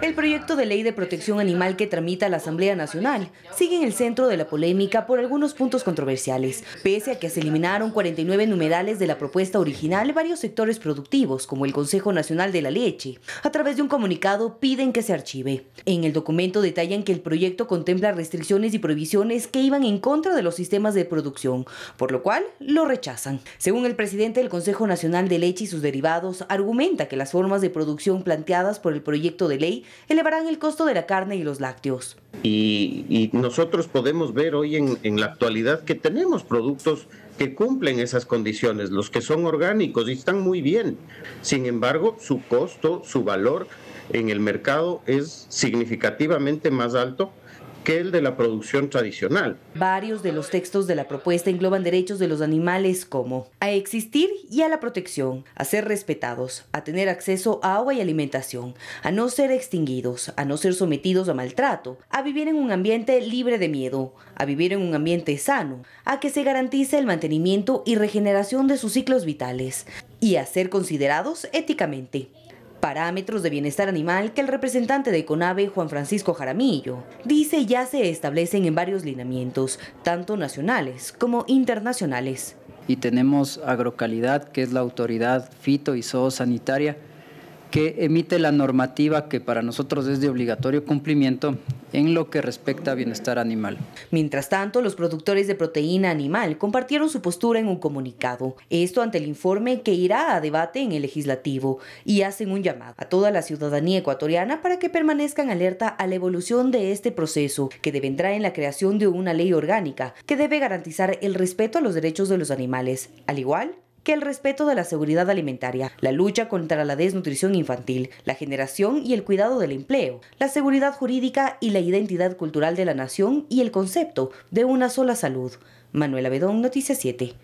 El proyecto de ley de protección animal que tramita la Asamblea Nacional sigue en el centro de la polémica por algunos puntos controversiales. Pese a que se eliminaron 49 numerales de la propuesta original, varios sectores productivos, como el Consejo Nacional de la Leche, a través de un comunicado piden que se archive. En el documento detallan que el proyecto contempla restricciones y prohibiciones que iban en contra de los sistemas de producción, por lo cual lo rechazan. Según el presidente del Consejo Nacional de Leche y sus derivados, argumenta que las formas de producción planteadas por el proyecto de ley elevarán el costo de la carne y los lácteos. Y, nosotros podemos ver hoy en, en la actualidad que tenemos productos que cumplen esas condiciones, los que son orgánicos y están muy bien. Sin embargo, su costo, su valor en el mercado es significativamente más alto que el de la producción tradicional. Varios de los textos de la propuesta engloban derechos de los animales como a existir y a la protección, a ser respetados, a tener acceso a agua y alimentación, a no ser extinguidos, a no ser sometidos a maltrato, a vivir en un ambiente libre de miedo, a vivir en un ambiente sano, a que se garantice el mantenimiento y regeneración de sus ciclos vitales y a ser considerados éticamente. Parámetros de bienestar animal que el representante de CONAVE, Juan Francisco Jaramillo, dice ya se establecen en varios lineamientos, tanto nacionales como internacionales. Y tenemos Agrocalidad, que es la autoridad fito y zoosanitaria, que emite la normativa que para nosotros es de obligatorio cumplimiento en lo que respecta a bienestar animal. Mientras tanto, los productores de proteína animal compartieron su postura en un comunicado, esto ante el informe que irá a debate en el legislativo, y hacen un llamado a toda la ciudadanía ecuatoriana para que permanezcan alerta a la evolución de este proceso, que devendrá en la creación de una ley orgánica que debe garantizar el respeto a los derechos de los animales, al igual que el respeto de la seguridad alimentaria, la lucha contra la desnutrición infantil, la generación y el cuidado del empleo, la seguridad jurídica y la identidad cultural de la nación y el concepto de una sola salud. Manuel Abedón Noticias 7.